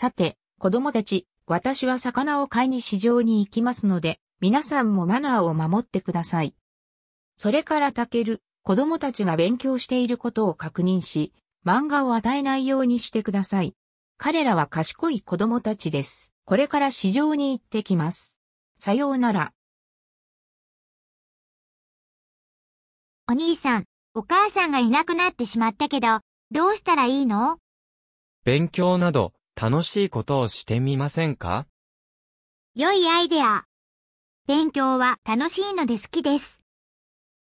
さて、子供たち、私は魚を買いに市場に行きますので、皆さんもマナーを守ってください。それからタケル、子供たちが勉強していることを確認し、漫画を与えないようにしてください。彼らは賢い子供たちです。これから市場に行ってきます。さようなら。お兄さん、お母さんがいなくなってしまったけど、どうしたらいいの勉強など、楽しいことをしてみませんか良いアイデア。勉強は楽しいので好きです。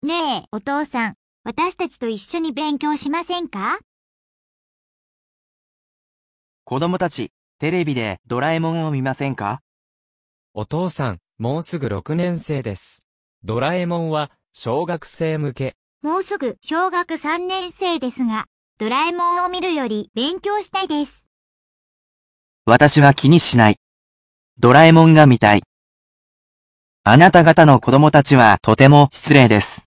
ねえ、お父さん、私たちと一緒に勉強しませんか子供たち、テレビでドラえもんを見ませんかお父さん、もうすぐ6年生です。ドラえもんは小学生向け。もうすぐ小学3年生ですが、ドラえもんを見るより勉強したいです。私は気にしない。ドラえもんが見たい。あなた方の子供たちはとても失礼です。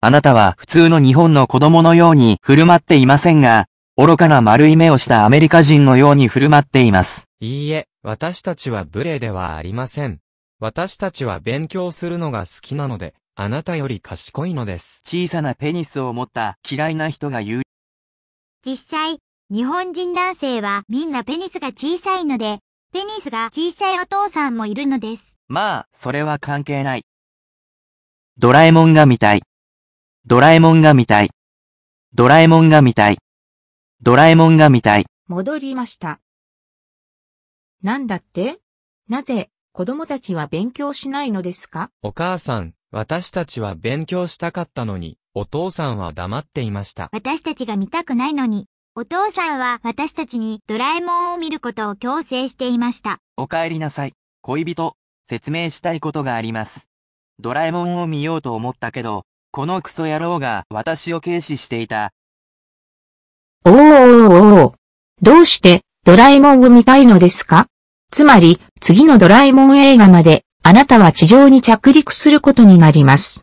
あなたは普通の日本の子供のように振る舞っていませんが、愚かな丸い目をしたアメリカ人のように振る舞っています。いいえ、私たちは無礼ではありません。私たちは勉強するのが好きなので、あなたより賢いのです。小さなペニスを持った嫌いな人が言う。実際、日本人男性はみんなペニスが小さいので、ペニスが小さいお父さんもいるのです。まあ、それは関係ない。ドラえもんが見たい。ドラえもんが見たい。ドラえもんが見たい。ドラえもんが見たい。戻りました。なんだってなぜ、子供たちは勉強しないのですかお母さん、私たちは勉強したかったのに、お父さんは黙っていました。私たちが見たくないのに、お父さんは私たちにドラえもんを見ることを強制していました。お帰りなさい、恋人。説明したいことがあります。ドラえもんを見ようと思ったけど、このクソ野郎が私を軽視していた。おーおーおおどうしてドラえもんを見たいのですかつまり、次のドラえもん映画まで、あなたは地上に着陸することになります。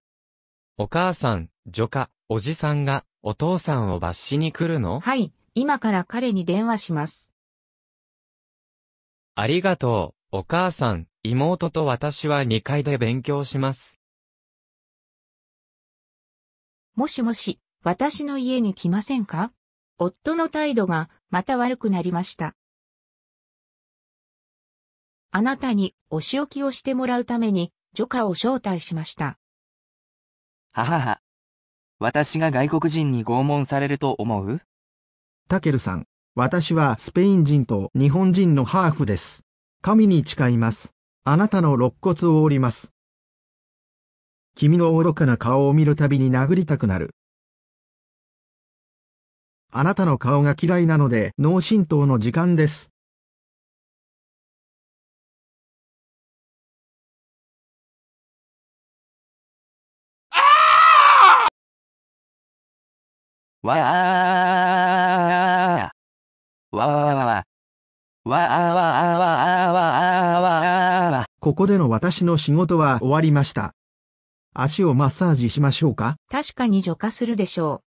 お母さん、女家、おじさんが、お父さんを罰しに来るのはい。今から彼に電話します。ありがとう、お母さん、妹と私は2階で勉強します。もしもし、私の家に来ませんか夫の態度がまた悪くなりました。あなたにお仕置きをしてもらうために、助家を招待しました。ははは。私が外国人に拷問されると思うタケルさん。私はスペイン人と日本人のハーフです。神に誓います。あなたの肋骨を折ります。君の愚かな顔を見るたびに殴りたくなる。あなたの顔が嫌いなので脳震盪の時間です。わあわあわあわあわあわあわここでの私の仕事は終わりました。足をマッサージしましょうか確かに除火するでしょう。